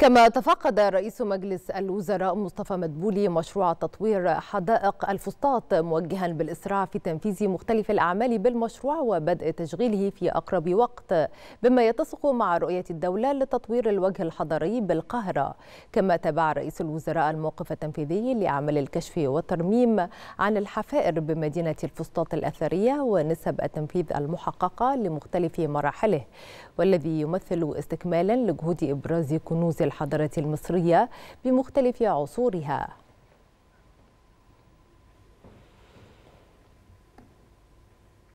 كما تفقد رئيس مجلس الوزراء مصطفى مدبولي مشروع تطوير حدائق الفسطاط موجها بالإسراع في تنفيذ مختلف الأعمال بالمشروع وبدء تشغيله في أقرب وقت بما يتسق مع رؤية الدولة لتطوير الوجه الحضري بالقاهرة كما تابع رئيس الوزراء الموقف التنفيذي لأعمال الكشف والترميم عن الحفائر بمدينة الفسطاط الأثرية ونسب التنفيذ المحققة لمختلف مراحله والذي يمثل استكمالا لجهود إبراز كنوز الحضارة المصرية بمختلف عصورها